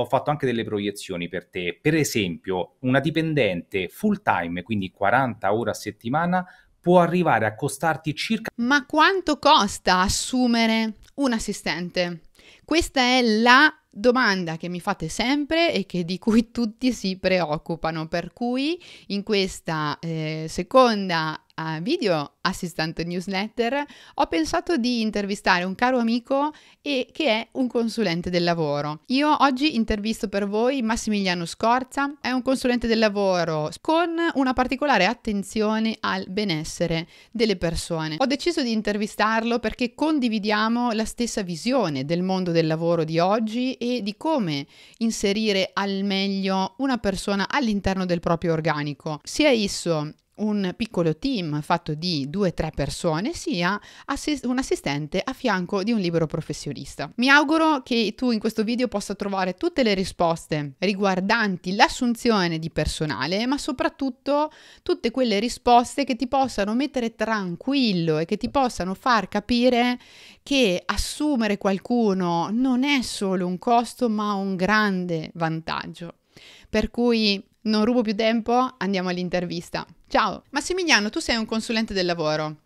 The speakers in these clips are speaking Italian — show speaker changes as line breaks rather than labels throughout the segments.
ho fatto anche delle proiezioni per te. Per esempio, una dipendente full time, quindi 40 ore a settimana, può arrivare a costarti circa...
Ma quanto costa assumere un assistente? Questa è la domanda che mi fate sempre e che, di cui tutti si preoccupano, per cui in questa eh, seconda video assistant newsletter, ho pensato di intervistare un caro amico e che è un consulente del lavoro. Io oggi intervisto per voi Massimiliano Scorza, è un consulente del lavoro con una particolare attenzione al benessere delle persone. Ho deciso di intervistarlo perché condividiamo la stessa visione del mondo del lavoro di oggi e di come inserire al meglio una persona all'interno del proprio organico, sia esso un piccolo team fatto di due o tre persone sia assist- un assistente a fianco di un libero professionista. Mi auguro che tu in questo video possa trovare tutte le risposte riguardanti l'assunzione di personale, ma soprattutto tutte quelle risposte che ti possano mettere tranquillo e che ti possano far capire che assumere qualcuno non è solo un costo, ma un grande vantaggio. Per cui non rubo più tempo, andiamo all'intervista. Ciao, Massimiliano, tu sei un consulente del lavoro.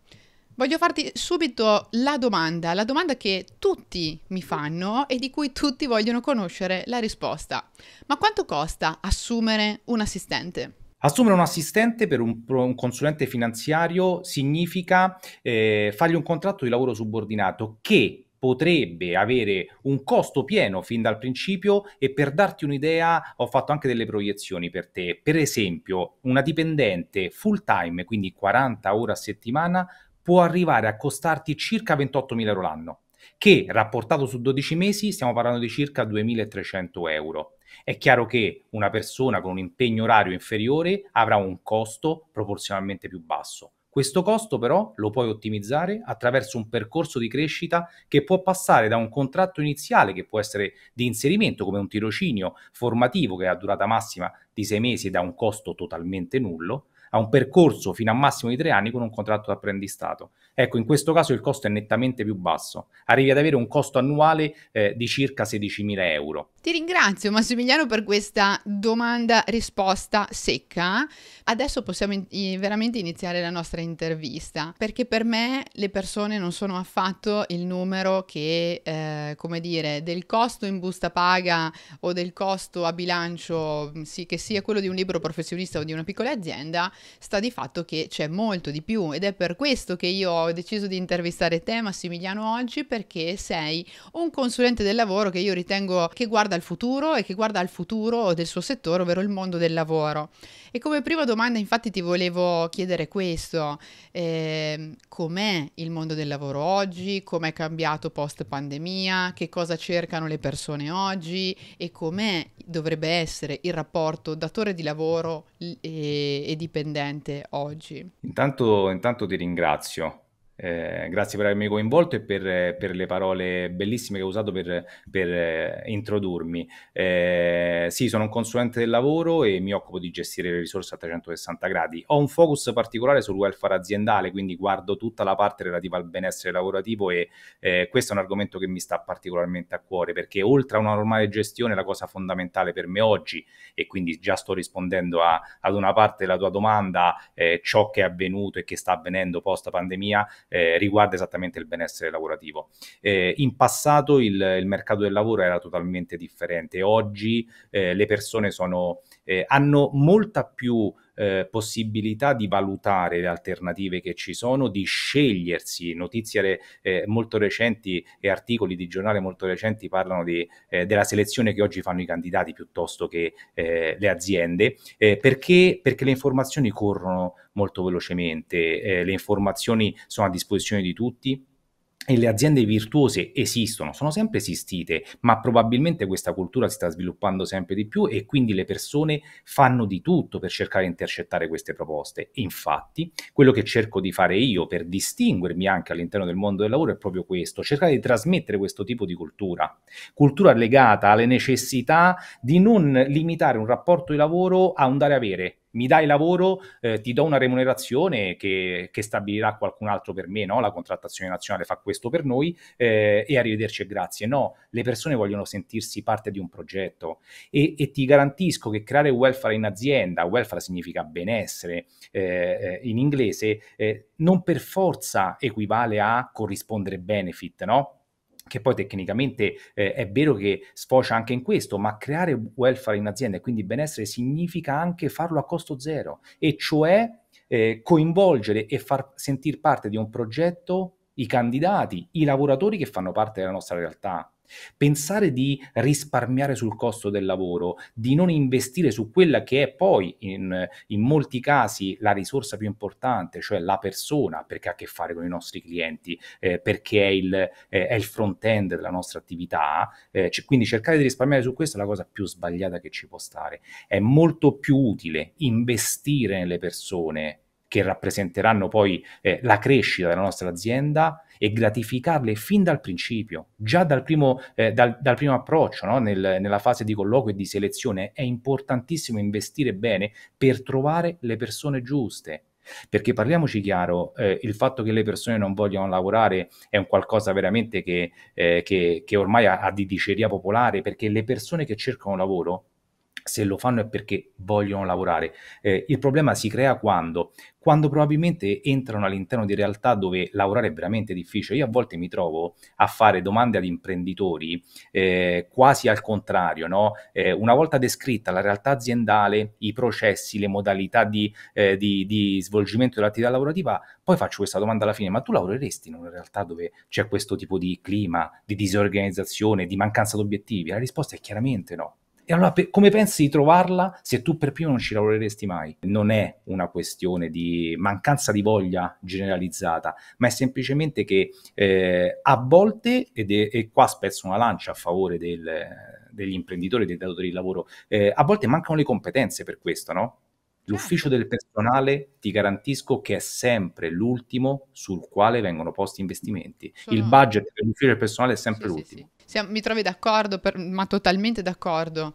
Voglio farti subito la domanda, la domanda che tutti mi fanno e di cui tutti vogliono conoscere la risposta. Ma quanto costa assumere un assistente?
Assumere un assistente per un, un consulente finanziario significa eh, fargli un contratto di lavoro subordinato che potrebbe avere un costo pieno fin dal principio e per darti un'idea ho fatto anche delle proiezioni per te. Per esempio, una dipendente full time, quindi 40 ore a settimana, può arrivare a costarti circa 28.000 euro l'anno, che rapportato su 12 mesi stiamo parlando di circa 2.300 euro. È chiaro che una persona con un impegno orario inferiore avrà un costo proporzionalmente più basso. Questo costo però lo puoi ottimizzare attraverso un percorso di crescita che può passare da un contratto iniziale che può essere di inserimento come un tirocinio formativo che ha durata massima di sei mesi e ha un costo totalmente nullo, a un percorso fino a massimo di tre anni con un contratto d'apprendistato. Ecco, in questo caso il costo è nettamente più basso, arrivi ad avere un costo annuale eh, di circa 16.000 euro.
Ti ringrazio Massimiliano per questa domanda-risposta secca. Adesso possiamo in- veramente iniziare la nostra intervista, perché per me le persone non sono affatto il numero che, eh, come dire, del costo in busta paga o del costo a bilancio, sì, che sia quello di un libro professionista o di una piccola azienda, sta di fatto che c'è molto di più ed è per questo che io ho deciso di intervistare te Massimiliano oggi perché sei un consulente del lavoro che io ritengo che guarda al futuro e che guarda al futuro del suo settore, ovvero il mondo del lavoro. E come prima domanda infatti ti volevo chiedere questo, eh, com'è il mondo del lavoro oggi, com'è cambiato post pandemia, che cosa cercano le persone oggi e com'è dovrebbe essere il rapporto datore di lavoro e, e dipendente indipendente oggi?
Intanto, intanto ti ringrazio eh, grazie per avermi coinvolto e per, per, le parole bellissime che ho usato per, per eh, introdurmi. Eh, sì, sono un consulente del lavoro e mi occupo di gestire le risorse a 360 gradi. Ho un focus particolare sul welfare aziendale, quindi guardo tutta la parte relativa al benessere lavorativo e eh, questo è un argomento che mi sta particolarmente a cuore perché oltre a una normale gestione la cosa fondamentale per me oggi, e quindi già sto rispondendo a, ad una parte della tua domanda, eh, ciò che è avvenuto e che sta avvenendo post pandemia, eh, riguarda esattamente il benessere lavorativo. Eh, in passato il, il, mercato del lavoro era totalmente differente, oggi eh, le persone sono, eh, hanno molta più eh, possibilità di valutare le alternative che ci sono, di scegliersi. Notizie eh, molto recenti e articoli di giornale molto recenti parlano di, eh, della selezione che oggi fanno i candidati piuttosto che eh, le aziende, eh, perché, perché le informazioni corrono molto velocemente, eh, le informazioni sono a disposizione di tutti e le aziende virtuose esistono, sono sempre esistite, ma probabilmente questa cultura si sta sviluppando sempre di più e quindi le persone fanno di tutto per cercare di intercettare queste proposte. Infatti, quello che cerco di fare io per distinguermi anche all'interno del mondo del lavoro è proprio questo, cercare di trasmettere questo tipo di cultura, cultura legata alle necessità di non limitare un rapporto di lavoro a un dare avere, mi dai lavoro, eh, ti do una remunerazione che, che, stabilirà qualcun altro per me, no? la contrattazione nazionale fa questo per noi eh, e arrivederci e grazie. No, le persone vogliono sentirsi parte di un progetto e, e ti garantisco che creare welfare in azienda, welfare significa benessere eh, eh in inglese, eh, non per forza equivale a corrispondere benefit, no? che poi tecnicamente eh, è vero che sfocia anche in questo, ma creare welfare in azienda e quindi benessere significa anche farlo a costo zero, e cioè eh, coinvolgere e far sentire parte di un progetto i candidati, i lavoratori che fanno parte della nostra realtà, Pensare di risparmiare sul costo del lavoro, di non investire su quella che è poi in, in, molti casi la risorsa più importante, cioè la persona, perché ha a che fare con i nostri clienti, eh, perché è il, eh, è il, front-end della nostra attività, eh, c- quindi cercare di risparmiare su questo è la cosa più sbagliata che ci può stare. È molto più utile investire nelle persone che rappresenteranno poi eh, la crescita della nostra azienda e gratificarle fin dal principio, già dal primo, eh, dal, dal primo approccio, no? Nel, nella fase di colloquio e di selezione. È importantissimo investire bene per trovare le persone giuste. Perché parliamoci chiaro, eh, il fatto che le persone non vogliano lavorare è un qualcosa veramente che, eh, che, che ormai ha, ha di diceria popolare, perché le persone che cercano lavoro se lo fanno è perché vogliono lavorare. Eh, il problema si crea quando? Quando probabilmente entrano all'interno di realtà dove lavorare è veramente difficile. Io a volte mi trovo a fare domande ad imprenditori eh, quasi al contrario, no? eh, una volta descritta la realtà aziendale, i processi, le modalità di, eh, di, di svolgimento dell'attività lavorativa, poi faccio questa domanda alla fine, ma tu lavoreresti in una realtà dove c'è questo tipo di clima, di disorganizzazione, di mancanza di obiettivi? La risposta è chiaramente no. E allora pe- come pensi di trovarla se tu per primo non ci lavoreresti mai? Non è una questione di mancanza di voglia generalizzata, ma è semplicemente che eh, a volte, ed è, e qua spezzo una lancia a favore del, degli imprenditori, dei datori di lavoro, eh, a volte mancano le competenze per questo, no? Certo. L'ufficio del personale ti garantisco che è sempre l'ultimo sul quale vengono posti investimenti. Sono... Il mm. budget dell'ufficio del personale è sempre sì, l'ultimo. Sì, sì.
Siamo, mi trovi d'accordo, per, ma totalmente d'accordo,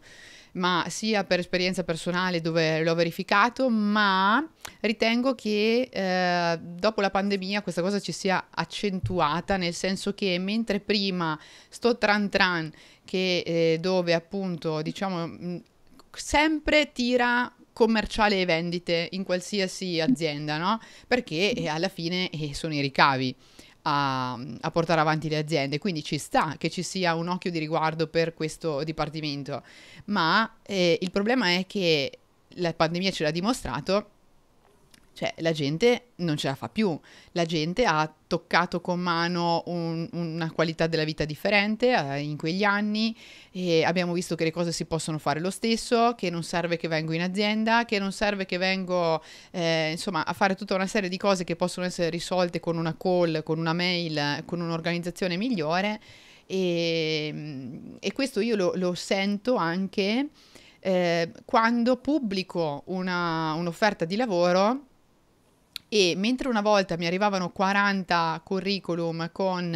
ma sia per esperienza personale dove l'ho verificato, ma ritengo che eh, dopo la pandemia questa cosa ci sia accentuata, nel senso che mentre prima sto tran tran, che, eh, dove appunto diciamo mh, sempre tira commerciale e vendite in qualsiasi azienda, no? Perché eh, alla fine eh, sono i ricavi a, a, portare avanti le aziende. Quindi ci sta che ci sia un occhio di riguardo per questo dipartimento, ma eh, il problema è che la pandemia ce l'ha dimostrato cioè, la gente non ce la fa più, la gente ha toccato con mano un, una qualità della vita differente eh, in quegli anni e abbiamo visto che le cose si possono fare lo stesso, che non serve che vengo in azienda, che non serve che vengo eh, insomma a fare tutta una serie di cose che possono essere risolte con una call, con una mail, con un'organizzazione migliore e, e questo io lo, lo sento anche eh, quando pubblico una, un'offerta di lavoro e mentre una volta mi arrivavano 40 curriculum con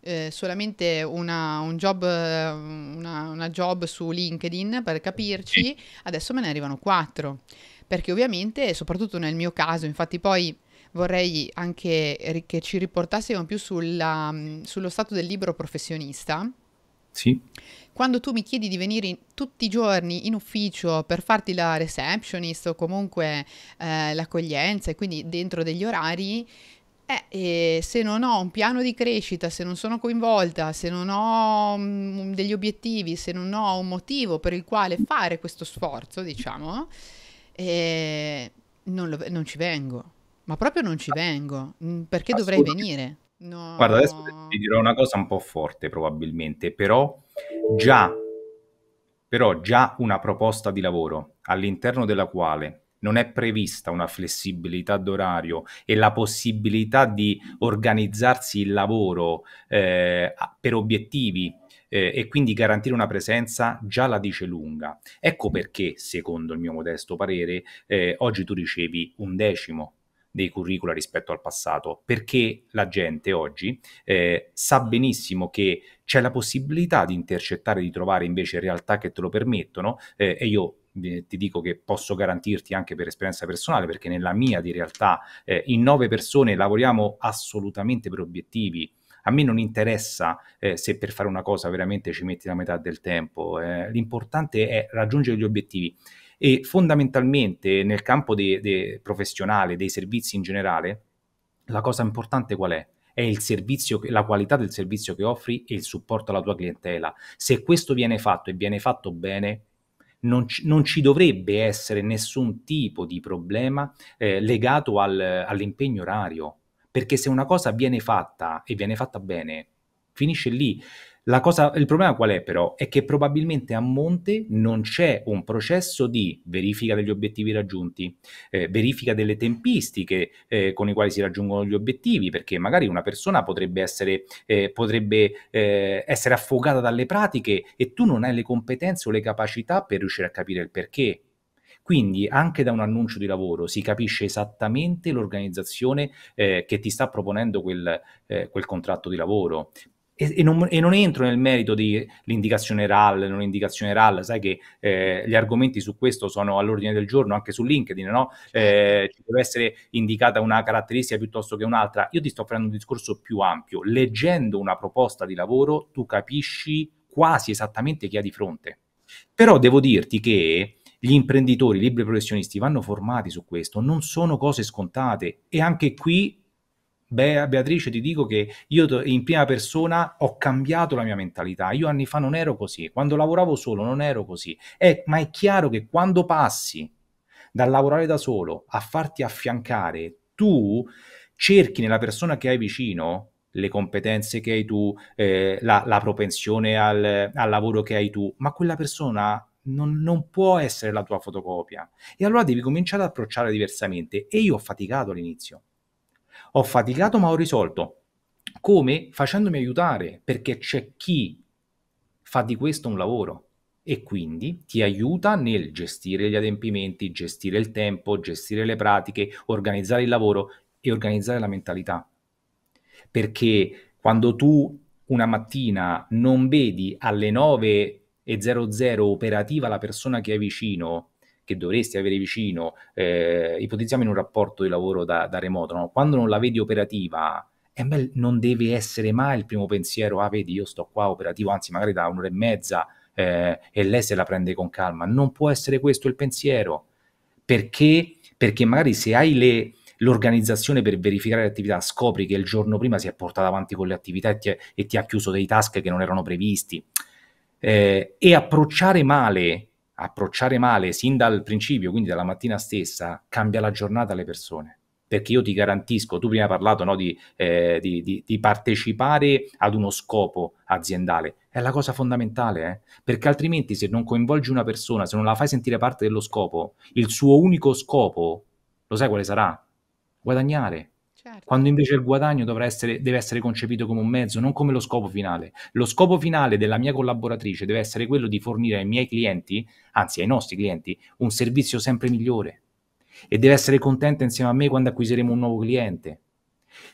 eh, solamente una, un job, una, una job su LinkedIn per capirci, adesso me ne arrivano 4 perché ovviamente, soprattutto nel mio caso, infatti poi vorrei anche che ci riportassimo più sulla, mm, sullo stato del libro professionista. Sì quando tu mi chiedi di venire tutti i giorni in ufficio per farti la receptionist o comunque eh, l'accoglienza e quindi dentro degli orari, eh, se non ho un piano di crescita, se non sono coinvolta, se non ho mh, mm, degli obiettivi, se non ho un motivo per il quale fare questo sforzo, diciamo, eh, non, lo, non, ci vengo. Ma proprio non ci vengo. Mm, perché dovrei venire? No. Guarda,
adesso ti dirò una cosa un po' forte probabilmente, però Già, però già una proposta di lavoro all'interno della quale non è prevista una flessibilità d'orario e la possibilità di organizzarsi il lavoro eh, per obiettivi eh, e quindi garantire una presenza già la dice lunga. Ecco perché, secondo il mio modesto parere, eh, oggi tu ricevi un decimo dei curricula rispetto al passato, perché la gente oggi eh, sa benissimo che c'è la possibilità di intercettare, di trovare invece realtà che te lo permettono eh, e io eh, ti dico che posso garantirti anche per esperienza personale, perché nella mia di realtà eh, in nove persone lavoriamo assolutamente per obiettivi. A me non interessa eh, se per fare una cosa veramente ci metti la metà del tempo, eh, l'importante è raggiungere gli obiettivi. E fondamentalmente nel campo de- de professionale, dei servizi in generale, la cosa importante qual è? è il servizio, la qualità del servizio che offri e il supporto alla tua clientela. Se questo viene fatto e viene fatto bene, non ci, non ci, dovrebbe essere nessun tipo di problema eh, legato al, all'impegno orario, perché se una cosa viene fatta e viene fatta bene, finisce lì. Cosa, il problema qual è però? È che probabilmente a monte non c'è un processo di verifica degli obiettivi raggiunti, eh, verifica delle tempistiche eh, con le quali si raggiungono gli obiettivi, perché magari una persona potrebbe essere, eh, potrebbe, eh, essere affogata dalle pratiche e tu non hai le competenze o le capacità per riuscire a capire il perché. Quindi anche da un annuncio di lavoro si capisce esattamente l'organizzazione eh, che ti sta proponendo quel, eh, quel, contratto di lavoro. E, e, non, e non, entro nel merito dell'indicazione RAL, non indicazione RAL, sai che eh, gli argomenti su questo sono all'ordine del giorno anche su LinkedIn, no? Certo. Eh, ci deve essere indicata una caratteristica piuttosto che un'altra. Io ti sto facendo un discorso più ampio. Leggendo una proposta di lavoro tu capisci quasi esattamente chi ha di fronte. Però devo dirti che gli imprenditori, i libri professionisti vanno formati su questo, non sono cose scontate e anche qui Beh, Beatrice, ti dico che io in prima persona ho cambiato la mia mentalità. Io anni fa non ero così, quando lavoravo solo non ero così. Eh, ma è chiaro che quando passi dal lavorare da solo a farti affiancare, tu cerchi nella persona che hai vicino le competenze che hai tu, eh, la, la, propensione al, al lavoro che hai tu, ma quella persona non, non, può essere la tua fotocopia. E allora devi cominciare ad approcciare diversamente. E io ho faticato all'inizio. Ho faticato ma ho risolto. Come? Facendomi aiutare, perché c'è chi fa di questo un lavoro e quindi ti aiuta nel gestire gli adempimenti, gestire il tempo, gestire le pratiche, organizzare il lavoro e organizzare la mentalità. Perché quando tu una mattina non vedi alle 9.00 operativa la persona che hai vicino che dovresti avere vicino, eh, ipotizziamo in un rapporto di lavoro da, da remoto, no? quando non la vedi operativa, eh beh, non deve essere mai il primo pensiero, ah vedi io sto qua operativo, anzi magari da un'ora e mezza eh, e lei se la prende con calma, non può essere questo il pensiero, perché, perché magari se hai le, l'organizzazione per verificare le attività scopri che il giorno prima si è portata avanti con le attività e ti, è, e ti ha chiuso dei task che non erano previsti eh, e approcciare male approcciare male sin dal principio, quindi dalla mattina stessa, cambia la giornata alle persone. Perché io ti garantisco, tu prima hai parlato no, di, eh, di, di, di, partecipare ad uno scopo aziendale, è la cosa fondamentale, eh? perché altrimenti se non coinvolgi una persona, se non la fai sentire parte dello scopo, il suo unico scopo, lo sai quale sarà? Guadagnare Certo. Quando invece il guadagno essere, deve essere concepito come un mezzo, non come lo scopo finale. Lo scopo finale della mia collaboratrice deve essere quello di fornire ai miei clienti, anzi ai nostri clienti, un servizio sempre migliore e deve essere contenta insieme a me quando acquisiremo un nuovo cliente.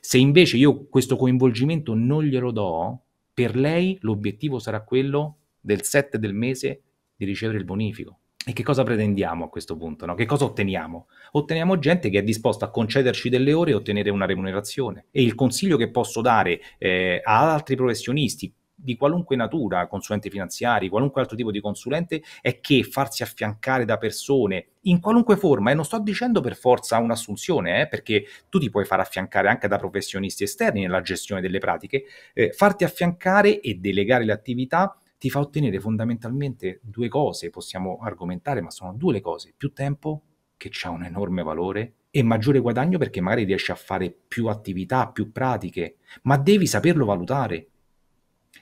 Se invece io questo coinvolgimento non glielo do, per lei l'obiettivo sarà quello del 7 del mese di ricevere il bonifico. E che cosa pretendiamo a questo punto? No? Che cosa otteniamo? Otteniamo gente che è disposta a concederci delle ore e ottenere una remunerazione. E il consiglio che posso dare eh, ad altri professionisti di qualunque natura, consulenti finanziari, qualunque altro tipo di consulente, è che farsi affiancare da persone in qualunque forma, e non sto dicendo per forza un'assunzione, eh, perché tu ti puoi far affiancare anche da professionisti esterni nella gestione delle pratiche, eh, farti affiancare e delegare le attività ti fa ottenere fondamentalmente due cose, possiamo argomentare, ma sono due le cose, più tempo, che ha un enorme valore, e maggiore guadagno perché magari riesci a fare più attività, più pratiche, ma devi saperlo valutare.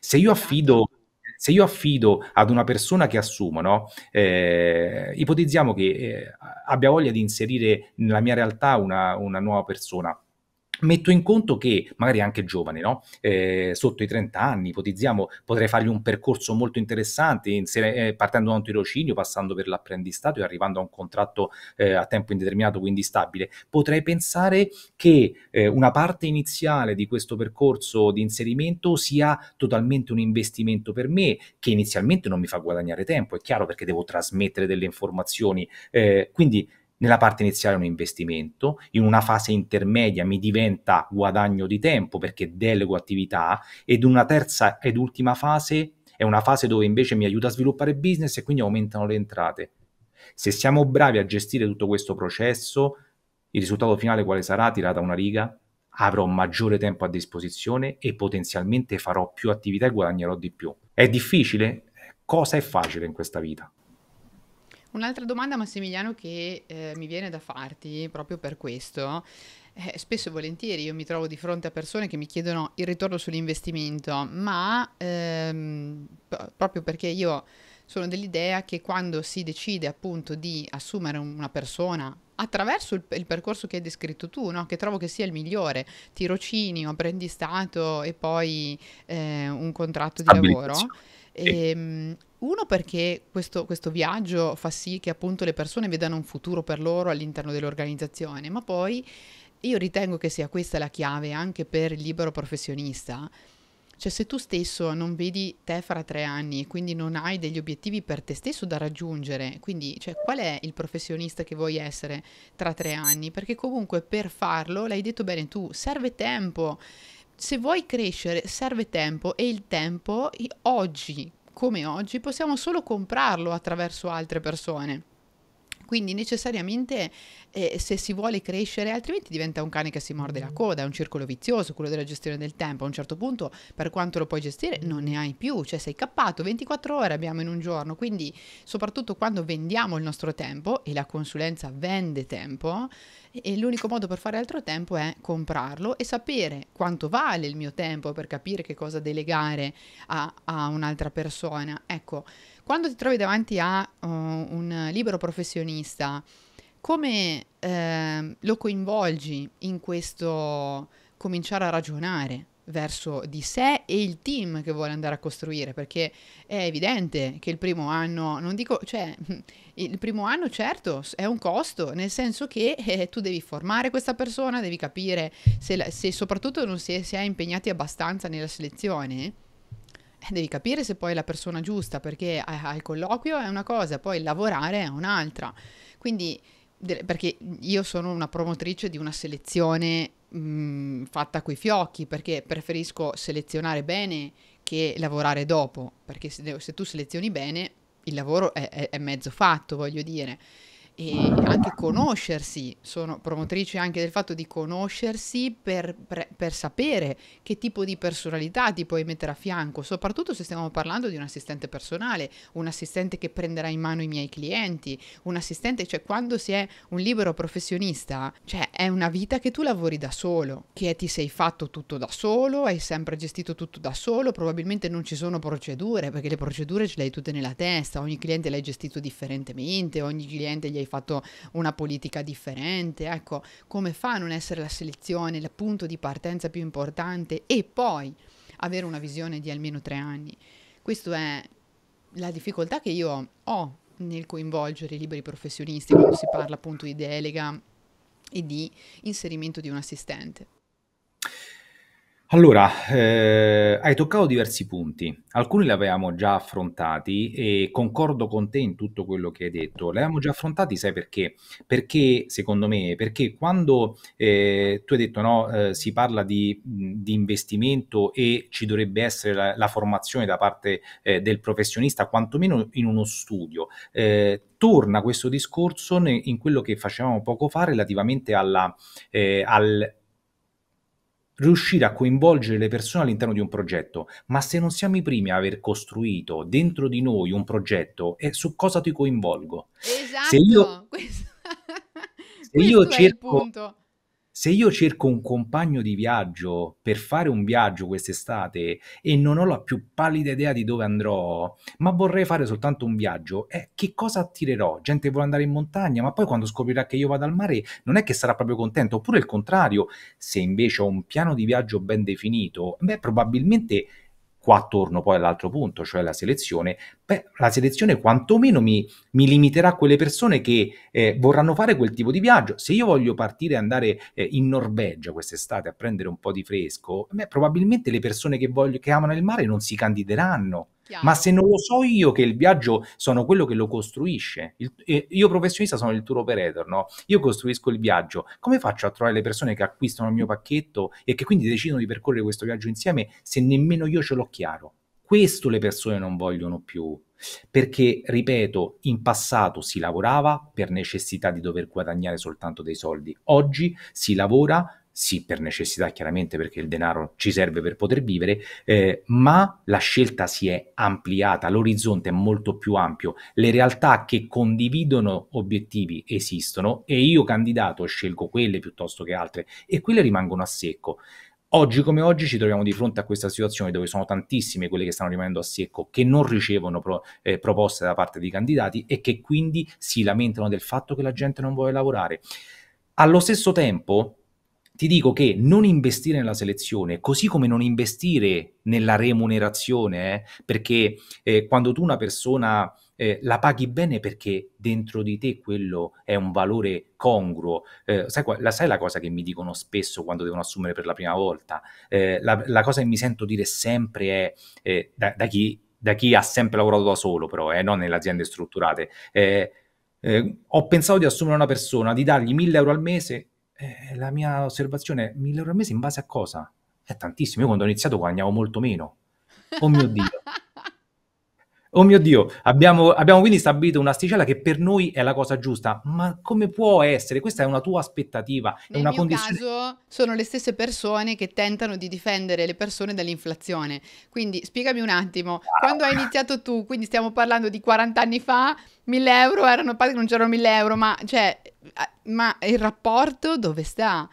Se io esatto. affido se io affido ad una persona che assumo, no? eh, ipotizziamo che eh, abbia voglia di inserire nella mia realtà una, una nuova persona, Metto in conto che magari anche giovane, no? eh, sotto i 30 anni, ipotizziamo, potrei fargli un percorso molto interessante, in eh, partendo da un tirocinio, passando per l'apprendistato e arrivando a un contratto eh, a tempo indeterminato, quindi stabile. Potrei pensare che eh, una parte iniziale di questo percorso di inserimento sia totalmente un investimento per me, che inizialmente non mi fa guadagnare tempo, è chiaro perché devo trasmettere delle informazioni. Eh, quindi nella parte iniziale è un investimento, in una fase intermedia mi diventa guadagno di tempo perché delego attività ed una terza ed ultima fase è una fase dove invece mi aiuta a sviluppare business e quindi aumentano le entrate. Se siamo bravi a gestire tutto questo processo, il risultato finale quale sarà? Tirata una riga? Avrò maggiore tempo a disposizione e potenzialmente farò più attività e guadagnerò di più. È difficile? Cosa è facile in questa vita?
Un'altra domanda, Massimiliano, che eh, mi viene da farti proprio per questo. Eh, spesso e volentieri io mi trovo di fronte a persone che mi chiedono il ritorno sull'investimento, ma ehm, p- proprio perché io sono dell'idea che quando si decide appunto di assumere una persona attraverso il, il percorso che hai descritto tu, no? che trovo che sia il migliore, tirocinio, apprendistato e poi eh, un contratto di lavoro, e, uno perché questo, questo, viaggio fa sì che appunto le persone vedano un futuro per loro all'interno dell'organizzazione, ma poi io ritengo che sia questa la chiave anche per il libero professionista. Cioè se tu stesso non vedi te fra tre anni e quindi non hai degli obiettivi per te stesso da raggiungere, quindi cioè, qual è il professionista che vuoi essere tra tre anni? Perché comunque per farlo, l'hai detto bene tu, serve tempo se vuoi crescere serve tempo e il tempo oggi come oggi possiamo solo comprarlo attraverso altre persone. Quindi necessariamente eh, se si vuole crescere, altrimenti diventa un cane che si morde la mm. coda, è un circolo vizioso, quello della gestione del tempo. A un certo punto, per quanto lo puoi gestire, non ne hai più, cioè sei cappato, 24 ore abbiamo in un giorno. Quindi, soprattutto quando vendiamo il nostro tempo, e la consulenza vende tempo, e l'unico modo per fare altro tempo è comprarlo e sapere quanto vale il mio tempo per capire che cosa delegare a, a un'altra persona. Ecco, quando ti trovi davanti a uh, un libero professionista, come eh, lo coinvolgi in questo cominciare a ragionare verso di sé e il team che vuole andare a costruire, perché è evidente che il primo anno, non dico, cioè, il primo anno certo è un costo, nel senso che eh, tu devi formare questa persona, devi capire se, se soprattutto non si è, si è impegnati abbastanza nella selezione eh, devi capire se poi è la persona giusta, perché eh, al colloquio è una cosa, poi lavorare è un'altra. Quindi, perché io sono una promotrice di una selezione mh, mhmm, fatta coi fiocchi, perché preferisco selezionare bene che lavorare dopo, perché se, se tu selezioni bene il lavoro è, è, è mezzo fatto, voglio dire e anche conoscersi, sono promotrice anche del fatto di conoscersi per, per, per, sapere che tipo di personalità ti puoi mettere a fianco, soprattutto se stiamo parlando di un assistente personale, un assistente che prenderà in mano i miei clienti, un assistente, cioè quando si è un libero professionista, cioè è una vita che tu lavori da solo, che ti sei fatto tutto da solo, hai sempre gestito tutto da solo, probabilmente non ci sono procedure, perché le procedure ce le hai tutte nella testa, ogni cliente l'hai gestito differentemente, ogni cliente gli hai fatto una politica differente, ecco, come fa a non essere la selezione il punto di partenza più importante e poi avere una visione di almeno tre anni. Questa è la difficoltà che io ho nel coinvolgere i liberi professionisti quando si parla appunto di delega e di inserimento di un assistente.
Allora, ehm, hai toccato diversi punti. Alcuni li avevamo già affrontati e concordo con te in tutto quello che hai detto. Li avevamo già affrontati, sai perché? Perché, secondo me, perché quando eh, tu hai detto no, eh, si parla di, di investimento e ci dovrebbe essere la, la formazione da parte eh, del professionista, quantomeno in uno studio. Eh, torna questo discorso in quello che facevamo poco fa relativamente alla, eh, al riuscire a coinvolgere le persone all'interno di un progetto, ma se non siamo i primi a aver costruito dentro di noi un progetto, è eh, su cosa ti coinvolgo?
Esatto. Se io, se io cerco,
se io cerco un compagno di viaggio per fare un viaggio quest'estate e non ho la più pallida idea di dove andrò, ma vorrei fare soltanto un viaggio, eh, che cosa attirerò? Gente vuole andare in montagna, ma poi quando scoprirà che io vado al mare non è che sarà proprio contento, oppure il contrario, se invece ho un piano di viaggio ben definito, beh probabilmente qua torno poi all'altro punto, cioè la selezione, beh, la selezione quantomeno mi, mi limiterà a quelle persone che eh, vorranno fare quel tipo di viaggio. Se io voglio partire e andare eh, in Norvegia quest'estate a prendere un po' di fresco, beh, probabilmente le persone che, voglio, che amano il mare non si candideranno Chiaro. Ma se non lo so io che il viaggio sono quello che lo costruisce, il, eh, io professionista sono il tour operator, no? Io costruisco il viaggio, come faccio a trovare le persone che acquistano il mio pacchetto e che quindi decidono di percorrere questo viaggio insieme se nemmeno io ce l'ho chiaro? Questo le persone non vogliono più, perché, ripeto, in passato si lavorava per necessità di dover guadagnare soltanto dei soldi, oggi si lavora sì per necessità chiaramente perché il denaro ci serve per poter vivere, eh, ma la scelta si è ampliata, l'orizzonte è molto più ampio, le realtà che condividono obiettivi esistono e io candidato scelgo quelle piuttosto che altre e quelle rimangono a secco. Oggi come oggi ci troviamo di fronte a questa situazione dove sono tantissime quelle che stanno rimanendo a secco, che non ricevono pro, eh, proposte da parte dei candidati e che quindi si lamentano del fatto che la gente non vuole lavorare. Allo stesso tempo, ti dico che non investire nella selezione, così come non investire nella remunerazione, eh, perché eh, quando tu una persona eh, la paghi bene perché dentro di te quello è un valore congruo. Eh, sai, la, sai, la, cosa che mi dicono spesso quando devono assumere per la prima volta? Eh, la, la, cosa che mi sento dire sempre è eh, da, da, chi, da, chi, ha sempre lavorato da solo, però, non nelle aziende strutturate. ho pensato di assumere una persona, di dargli 1000 euro al mese eh, la mia osservazione 1000 euro al mese in base a cosa? È tantissimo, io quando ho iniziato guadagnavo molto meno. Oh mio Dio. Oh mio Dio, abbiamo, abbiamo, quindi stabilito un'asticella che per noi è la cosa giusta, ma come può essere? Questa è una tua aspettativa, Nel è una condizione...
caso sono le stesse persone che tentano di difendere le persone dall'inflazione. Quindi spiegami un attimo, ah. quando hai iniziato tu, quindi stiamo parlando di 40 anni fa, 1000 euro erano, che non c'erano 1000 euro, ma, cioè, ma il rapporto dove sta?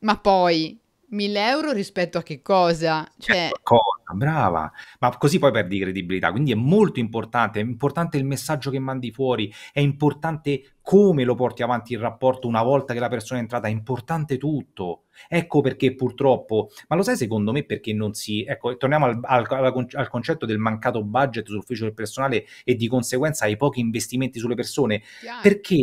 Ma poi 1000 euro rispetto a che cosa? Cioè...
cioè cosa, brava, ma così poi perdi credibilità, quindi è molto importante, è importante il messaggio che mandi fuori, è importante come lo porti avanti il rapporto una volta che la persona è entrata, è importante tutto. Ecco perché purtroppo, ma lo sai secondo me perché non si, ecco, torniamo al, al, al concetto del mancato budget sull'ufficio del personale e di conseguenza ai pochi investimenti sulle persone, yeah. perché?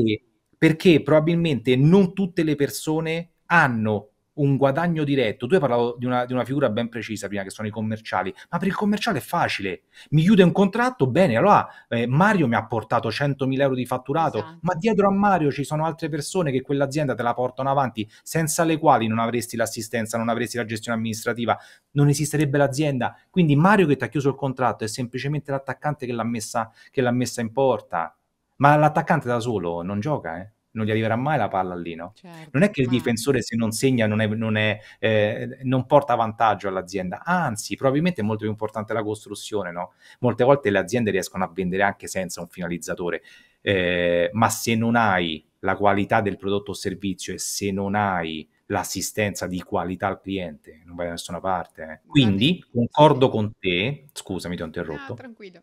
Perché probabilmente non tutte le persone hanno un guadagno diretto. Tu hai parlato di una, di una, figura ben precisa prima, che sono i commerciali, ma per il commerciale è facile. Mi chiude un contratto, bene, allora eh, Mario mi ha portato 100.000 euro di fatturato, esatto. ma dietro a Mario ci sono altre persone che quell'azienda te la portano avanti, senza le quali non avresti l'assistenza, non avresti la gestione amministrativa, non esisterebbe l'azienda. Quindi Mario che ti ha chiuso il contratto è semplicemente l'attaccante che l'ha messa, che l'ha messa in porta. Ma l'attaccante da solo non gioca, eh? non gli arriverà mai la palla lì, no? Certo, non è che il ma... Ah. difensore se non segna non, è, non, è, eh, non, porta vantaggio all'azienda, anzi probabilmente è molto più importante la costruzione, no? Molte volte le aziende riescono a vendere anche senza un finalizzatore, eh, ma se non hai la qualità del prodotto o servizio e se non hai l'assistenza di qualità al cliente, non vai da nessuna parte. Eh. Quindi concordo con te, scusami ti ho interrotto. No, tranquillo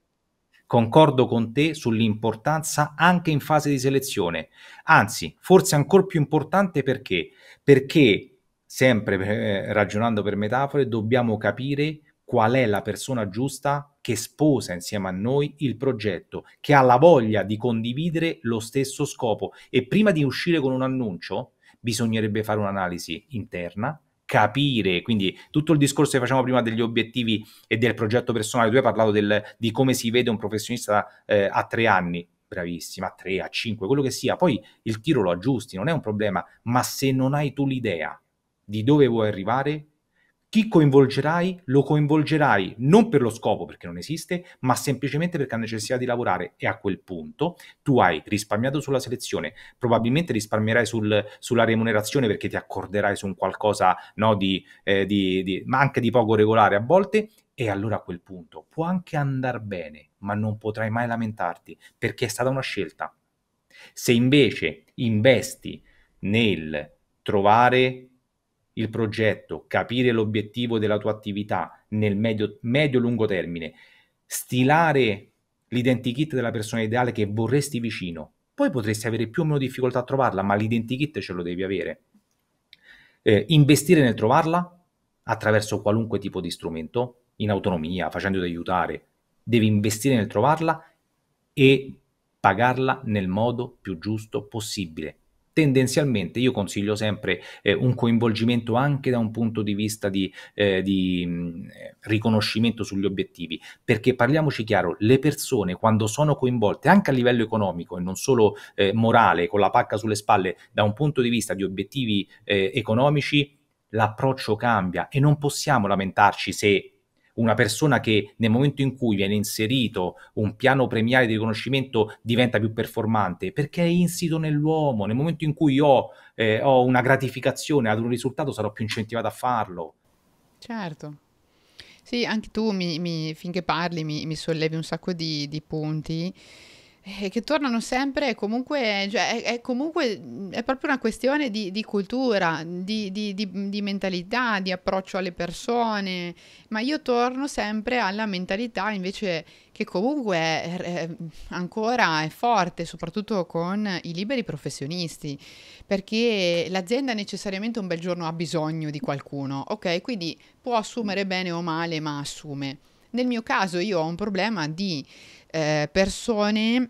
Concordo con te sull'importanza anche in fase di selezione, anzi forse ancora più importante perché? Perché, sempre eh, ragionando per metafore, dobbiamo capire qual è la persona giusta che sposa insieme a noi il progetto, che ha la voglia di condividere lo stesso scopo. E prima di uscire con un annuncio, bisognerebbe fare un'analisi interna capire, quindi tutto il discorso che facciamo prima degli obiettivi e del progetto personale, tu hai parlato del, di come si vede un professionista eh, a tre anni, bravissima, a tre, a cinque, quello che sia, poi il tiro lo aggiusti, non è un problema, ma se non hai tu l'idea di dove vuoi arrivare, chi coinvolgerai lo coinvolgerai non per lo scopo perché non esiste, ma semplicemente perché ha necessità di lavorare e a quel punto tu hai risparmiato sulla selezione, probabilmente risparmierai sul, sulla remunerazione perché ti accorderai su un qualcosa no, di, eh, di, di, ma anche di poco regolare a volte e allora a quel punto può anche andare bene, ma non potrai mai lamentarti perché è stata una scelta. Se invece investi nel trovare il progetto, capire l'obiettivo della tua attività nel medio-lungo medio termine, stilare l'identikit della persona ideale che vorresti vicino. Poi potresti avere più o meno difficoltà a trovarla, ma l'identikit ce lo devi avere. Eh, investire nel trovarla attraverso qualunque tipo di strumento, in autonomia, facendoti aiutare, devi investire nel trovarla e pagarla nel modo più giusto possibile tendenzialmente io consiglio sempre eh, un coinvolgimento anche da un punto di vista di, eh, di mh, mm, riconoscimento sugli obiettivi, perché parliamoci chiaro, le persone quando sono coinvolte anche a livello economico e non solo eh, morale, con la pacca sulle spalle, da un punto di vista di obiettivi eh, economici, l'approccio cambia e non possiamo lamentarci se una persona che nel momento in cui viene inserito un piano premiale di riconoscimento diventa più performante perché è insito nell'uomo, nel momento in cui ho, eh, ho una gratificazione ad un risultato sarò più incentivato a farlo.
Certo. Sì, anche tu mi, mi, finché parli mi, mi sollevi un sacco di, di punti eh, che tornano sempre comunque, cioè, è, è, comunque è proprio una questione di, di cultura, di, di, di, mentalità, di approccio alle persone, ma io torno sempre alla mentalità invece che comunque è, è, ancora è forte, soprattutto con i liberi professionisti, perché l'azienda necessariamente un bel giorno ha bisogno di qualcuno, ok? Quindi può assumere bene o male, ma assume. Nel mio caso io ho un problema di eh, persone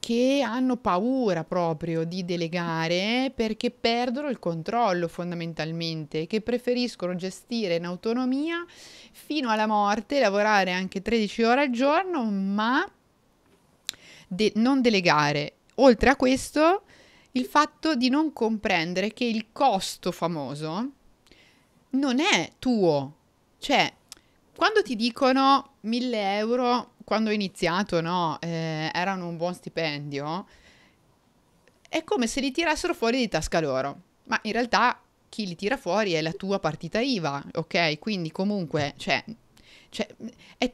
che hanno paura proprio di delegare perché perdono il controllo fondamentalmente, che preferiscono gestire in autonomia fino alla morte, lavorare anche 13 ore al giorno, ma de- non delegare. Oltre a questo, il fatto di non comprendere che il costo famoso non è tuo. Cioè, quando ti dicono 1000 euro quando ho iniziato, no, eh, erano un buon stipendio, è come se li tirassero fuori di tasca loro. Ma in realtà chi li tira fuori è la tua partita IVA, ok? Quindi comunque, cioè, cioè è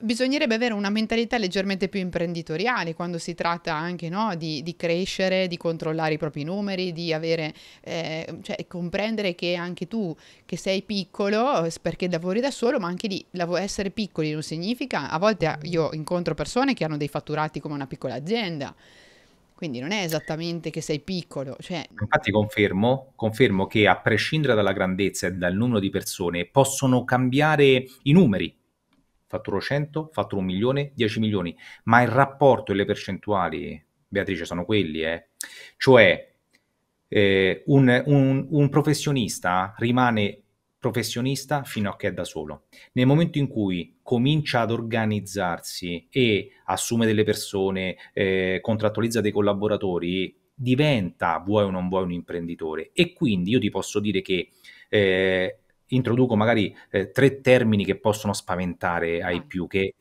bisognerebbe avere una mentalità leggermente più imprenditoriale quando si tratta anche no, di, di, crescere, di controllare i propri numeri, di avere, eh, cioè, comprendere che anche tu che sei piccolo perché lavori da solo, ma anche di essere piccoli non significa, a volte mm. io incontro persone che hanno dei fatturati come una piccola azienda. Quindi non è esattamente che sei piccolo. Cioè...
Infatti confermo, confermo che a prescindere dalla grandezza e dal numero di persone possono cambiare i numeri fatturo 100, fatturo 1 milione, 10 milioni, ma il rapporto e le percentuali, Beatrice, sono quelli, eh? cioè eh, un, un, un professionista rimane professionista fino a che è da solo. Nel momento in cui comincia ad organizzarsi e assume delle persone, eh, contrattualizza dei collaboratori, diventa, vuoi o non vuoi, un imprenditore. E quindi io ti posso dire che eh, introduco magari eh, tre termini che possono spaventare ai mm. più, che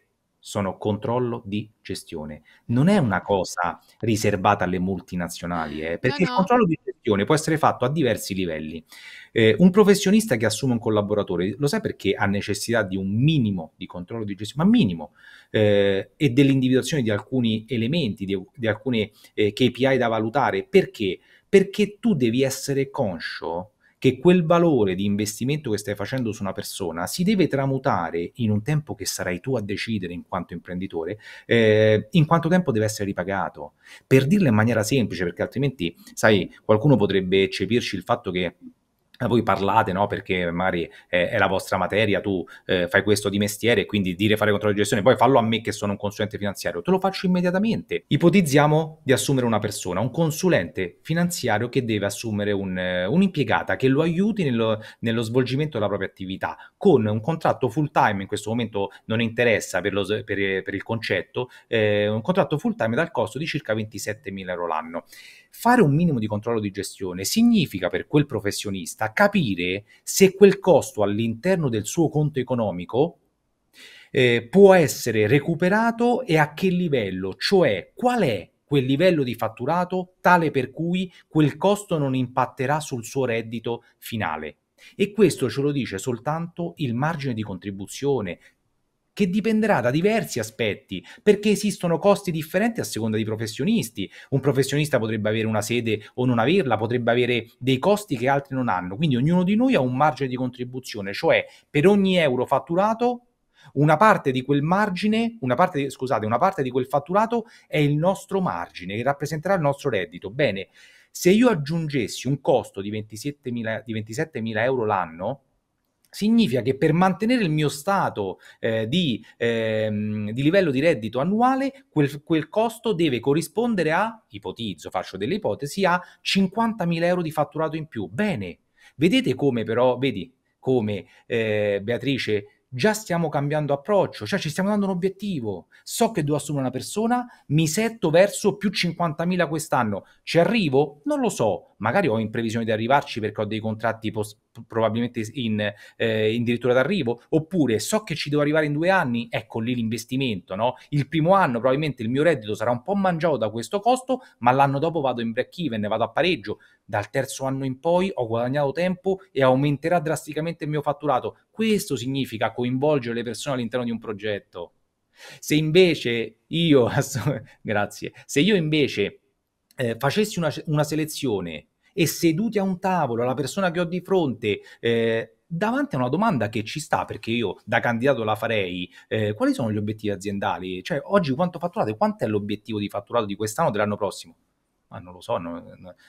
sono controllo di gestione. Non è una cosa riservata alle multinazionali, eh, perché no, no. il controllo di gestione può essere fatto a diversi livelli. Eh, un professionista che assume un collaboratore lo sa perché ha necessità di un minimo di controllo di gestione, ma minimo, eh, e dell'individuazione di alcuni elementi, di, di alcune eh, KPI da valutare. Perché? Perché tu devi essere conscio che quel valore di investimento che stai facendo su una persona si deve tramutare in un tempo che sarai tu a decidere in quanto imprenditore, eh, in quanto tempo deve essere ripagato. Per dirlo in maniera semplice, perché altrimenti, sai, qualcuno potrebbe eccepirci il fatto che eh, voi parlate no? perché magari è, è, la vostra materia, tu eh, fai questo di mestiere, quindi dire fare controllo di gestione, poi fallo a me che sono un consulente finanziario, te lo faccio immediatamente. Ipotizziamo di assumere una persona, un consulente finanziario che deve assumere un, eh, un'impiegata che lo aiuti nello, nello, svolgimento della propria attività con un contratto full time, in questo momento non interessa per, lo, per, per il concetto, eh, un contratto full time dal costo di circa 27.000 euro l'anno. Fare un minimo di controllo di gestione significa per quel professionista basta capire se quel costo all'interno del suo conto economico eh, può essere recuperato e a che livello, cioè qual è quel livello di fatturato tale per cui quel costo non impatterà sul suo reddito finale. E questo ce lo dice soltanto il margine di contribuzione, che dipenderà da diversi aspetti, perché esistono costi differenti a seconda dei professionisti. Un professionista potrebbe avere una sede o non averla, potrebbe avere dei costi che altri non hanno. Quindi ognuno di noi ha un margine di contribuzione, cioè per ogni euro fatturato una parte di quel margine, una parte, scusate, una parte di quel fatturato è il nostro margine, che rappresenterà il nostro reddito. Bene, se io aggiungessi un costo di 27.000, di 27.000 euro l'anno, significa che per mantenere il mio stato eh, di, ehm, di, livello di reddito annuale, quel, quel, costo deve corrispondere a, ipotizzo, faccio delle ipotesi, a 50.000 euro di fatturato in più. Bene, vedete come però, vedi come eh, Beatrice già stiamo cambiando approccio, cioè ci stiamo dando un obiettivo. So che devo assumere una persona, mi setto verso più 50.000 quest'anno. Ci arrivo? Non lo so, magari ho in previsione di arrivarci perché ho dei contratti pos- probabilmente in, eh, addirittura d'arrivo, oppure so che ci devo arrivare in due anni, ecco lì l'investimento, no? Il primo anno probabilmente il mio reddito sarà un po' mangiato da questo costo, ma l'anno dopo vado in break even, vado a pareggio, dal terzo anno in poi ho guadagnato tempo e aumenterà drasticamente il mio fatturato. Questo significa coinvolgere le persone all'interno di un progetto. Se invece io, grazie, se io invece eh, facessi una, una selezione e seduti a un tavolo, la persona che ho di fronte, eh, davanti a una domanda che ci sta, perché io da candidato la farei, eh, quali sono gli obiettivi aziendali? Cioè, oggi quanto fatturate? Quanto è l'obiettivo di fatturato di quest'anno o dell'anno prossimo? Ma non lo so, non,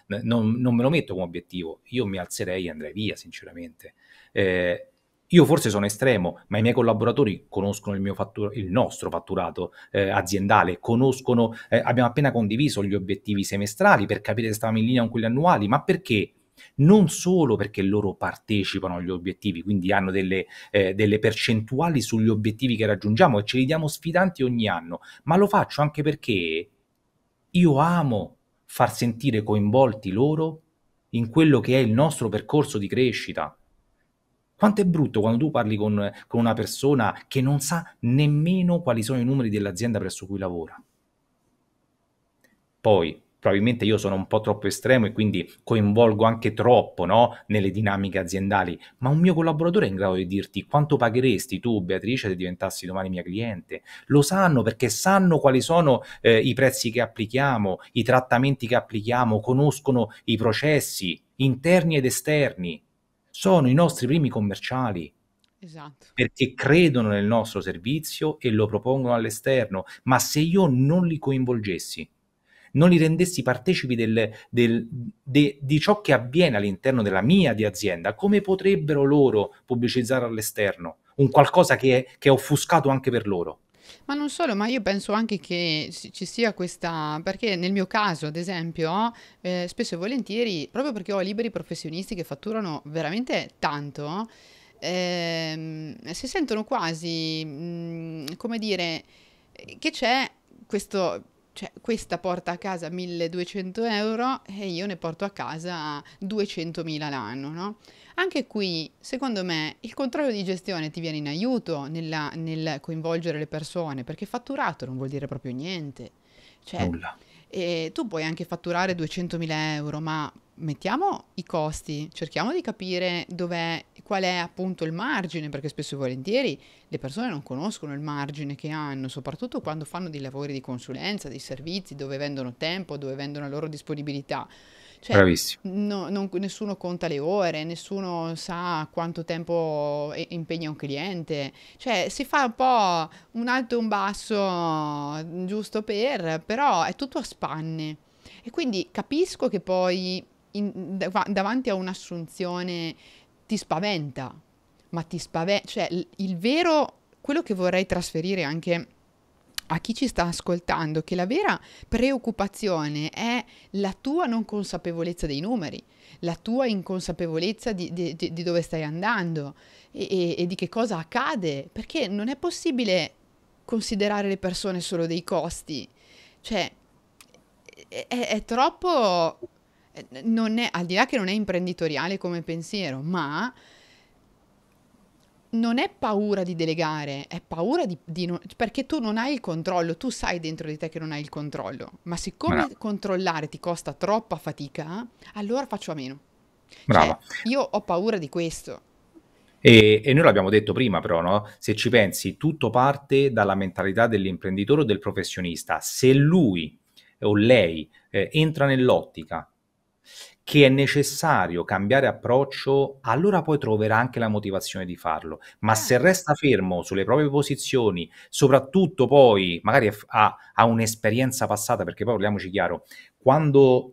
non, non, me lo metto come obiettivo. Io mi alzerei e andrei via, sinceramente. Eh, io forse sono estremo, ma i miei collaboratori conoscono il, fattura, il nostro fatturato eh, aziendale, conoscono, eh, abbiamo appena condiviso gli obiettivi semestrali per capire se stavamo in linea con quelli annuali, ma perché? Non solo perché loro partecipano agli obiettivi, quindi hanno delle, eh, delle percentuali sugli obiettivi che raggiungiamo e ce li diamo sfidanti ogni anno, ma lo faccio anche perché io amo far sentire coinvolti loro in quello che è il nostro percorso di crescita quanto è brutto quando tu parli con, con una persona che non sa nemmeno quali sono i numeri dell'azienda presso cui lavora. Poi, probabilmente io sono un po' troppo estremo e quindi coinvolgo anche troppo no? nelle dinamiche aziendali, ma un mio collaboratore è in grado di dirti quanto pagheresti tu, Beatrice, se diventassi domani mia cliente. Lo sanno perché sanno quali sono eh, i prezzi che applichiamo, i trattamenti che applichiamo, conoscono i processi interni ed esterni sono i nostri primi commerciali. Esatto. Perché credono nel nostro servizio e lo propongono all'esterno, ma se io non li coinvolgessi, non li rendessi partecipi del, del, de, di ciò che avviene all'interno della mia di azienda, come potrebbero loro pubblicizzare all'esterno un qualcosa che è, che è offuscato anche per loro?
Ma non solo, ma io penso anche che ci sia questa, perché nel mio caso, ad esempio, eh, spesso e volentieri, proprio perché ho liberi professionisti che fatturano veramente tanto, eh, si sentono quasi, mh, mm, come dire, che c'è questo cioè questa porta a casa 1200 euro e io ne porto a casa 200.000 l'anno, no? Anche qui, secondo me, il controllo di gestione ti viene in aiuto nella, nel coinvolgere le persone, perché fatturato non vuol dire proprio niente. Cioè, Nulla. E tu puoi anche fatturare 200.000 euro, ma mettiamo i costi, cerchiamo di capire dov'è qual è appunto il margine, perché spesso e volentieri le persone non conoscono il margine che hanno, soprattutto quando fanno dei lavori di consulenza, dei servizi, dove vendono tempo, dove vendono la loro disponibilità. Cioè, no, non, nessuno conta le ore, nessuno sa quanto tempo eh, impegna un cliente. Cioè, si fa un po' un alto e un basso giusto per, però è tutto a spanne. E quindi capisco che poi in, davanti a un'assunzione ti spaventa, ma ti spaventa, cioè il vero, quello che vorrei trasferire anche a chi ci sta ascoltando, che la vera preoccupazione è la tua non consapevolezza dei numeri, la tua inconsapevolezza di, di, di dove stai andando e, e, e di che cosa accade, perché non è possibile considerare le persone solo dei costi, cioè è, è, troppo eh, non è, al di là che non è imprenditoriale come pensiero, ma non è paura di delegare, è paura di, di non, perché tu non hai il controllo, tu sai dentro di te che non hai il controllo, ma siccome Brava. controllare ti costa troppa fatica, allora faccio a meno. Cioè, Brava. Cioè, io ho paura di questo.
E, e noi l'abbiamo detto prima, però, no? se ci pensi, tutto parte dalla mentalità dell'imprenditore o del professionista. Se lui o lei eh, entra nell'ottica che è necessario cambiare approccio, allora poi troverà anche la motivazione di farlo. Ma se certo. resta fermo sulle proprie posizioni, soprattutto poi magari ha, ha un'esperienza passata, perché poi parliamoci chiaro, quando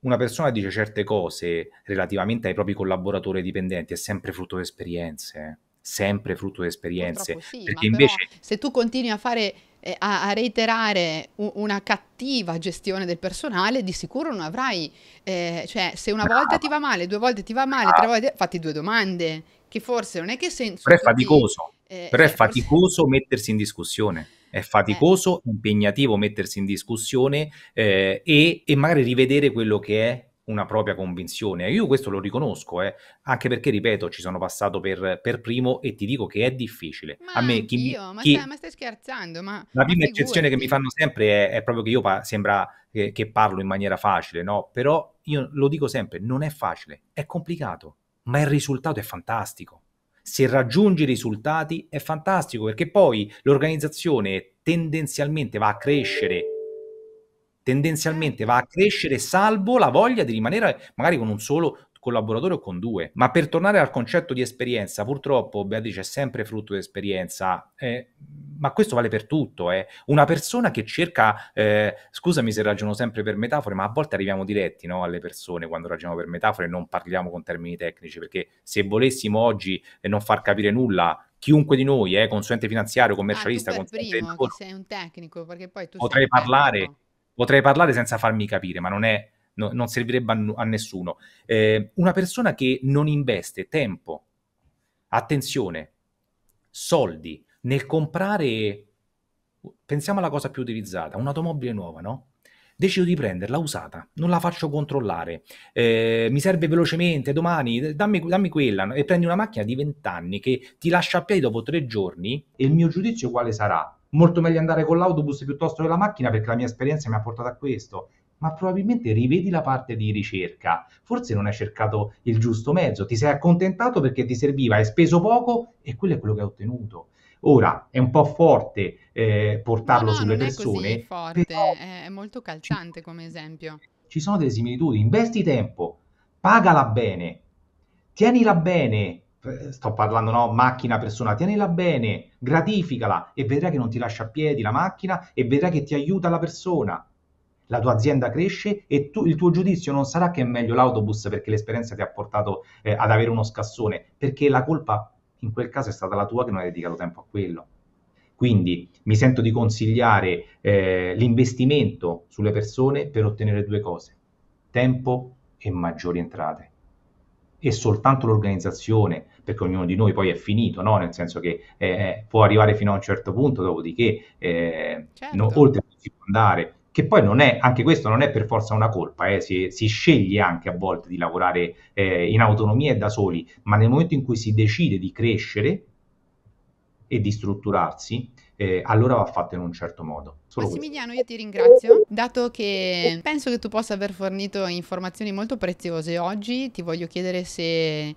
una persona dice certe cose relativamente ai propri collaboratori e dipendenti è sempre frutto di esperienze eh. sempre frutto di esperienze. Sì, perché invece...
se tu continui a fare eh, a, a, reiterare u- una cattiva gestione del personale, di sicuro non avrai, eh, cioè se una volta ti va male, due volte ti va male, tre volte, fatti due domande, che forse non è che senso... Però è
faticoso, eh, eh, però è faticoso forse... mettersi in discussione. È faticoso, eh. impegnativo mettersi in discussione eh, e, e magari rivedere quello che è una propria convinzione. Io questo lo riconosco, eh, anche perché, ripeto, ci sono passato per, per, primo e ti dico che è difficile. Ma a me, chi, io, ma, chi, stai, ma
stai scherzando? Ma, la prima eccezione che mi
fanno sempre è, è proprio che io pa- sembra che, che, parlo in maniera facile, no? Però io lo dico sempre, non è facile, è complicato, ma il risultato è fantastico. Se raggiungi i risultati è fantastico perché poi l'organizzazione tendenzialmente va a crescere tendenzialmente va a crescere salvo la voglia di rimanere magari con un solo collaboratore o con due. Ma per tornare al concetto di esperienza, purtroppo Beatrice è sempre frutto di esperienza, eh, ma questo vale per tutto. Eh. Una persona che cerca, eh, scusami se ragiono sempre per metafore, ma a volte arriviamo diretti no, alle persone quando ragioniamo per metafore e non parliamo con termini tecnici, perché se volessimo oggi eh, non far capire nulla chiunque di noi è eh, consulente finanziario, commercialista, ah, tu per primo, lavoro,
sei un tecnico, perché poi tu potrei
parlare tecnico potrei parlare senza farmi capire, ma non, è, no, non servirebbe a, a nessuno. Eh, una persona che non investe tempo, attenzione, soldi nel comprare, pensiamo alla cosa più utilizzata, un'automobile nuova, no? decido di prenderla usata, non la faccio controllare, eh, mi serve velocemente domani, dammi, dammi, quella e prendi una macchina di 20 anni che ti lascia a piedi dopo tre giorni e il mio giudizio quale sarà? molto meglio andare con l'autobus piuttosto che la macchina perché la mia esperienza mi ha portato a questo. Ma probabilmente rivedi la parte di ricerca. Forse non hai cercato il giusto mezzo, ti sei accontentato perché ti serviva, hai speso poco e quello è quello che hai ottenuto. Ora è un po' forte eh, portarlo no, no, sulle persone. È forte,
è molto calzante come esempio.
Ci sono delle similitudini. Investi tempo, pagala bene, tienila bene, eh, sto parlando, no? Macchina, persona, tienila bene, gratificala e vedrai che non ti lascia a piedi la macchina e vedrai che ti aiuta la persona. La tua azienda cresce e tu, il tuo giudizio non sarà che è meglio l'autobus perché l'esperienza ti ha portato eh, ad avere uno scassone, perché la colpa in quel caso è stata la tua che non hai dedicato tempo a quello. Quindi mi sento di consigliare eh, l'investimento sulle persone per ottenere due cose, tempo e maggiori entrate e soltanto l'organizzazione, perché ognuno di noi poi è finito, no? nel senso che eh, eh può arrivare fino a un certo punto, dopodiché eh, certo. No, oltre non si può andare, che poi non è, anche questo non è per forza una colpa, eh, si, si, sceglie anche a volte di lavorare eh, in autonomia e da soli, ma nel momento in cui si decide di crescere e di strutturarsi, eh, allora va fatto in un certo modo. Solo Massimiliano,
io ti ringrazio, dato che penso che tu possa aver fornito informazioni molto preziose oggi, ti voglio chiedere se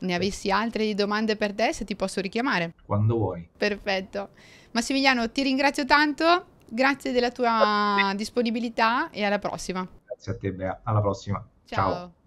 ne avessi altre domande per te, se ti posso richiamare.
Quando vuoi.
Perfetto. Massimiliano, ti ringrazio tanto, grazie della tua disponibilità e alla prossima.
Grazie a te, Bea, alla prossima. Ciao. Ciao.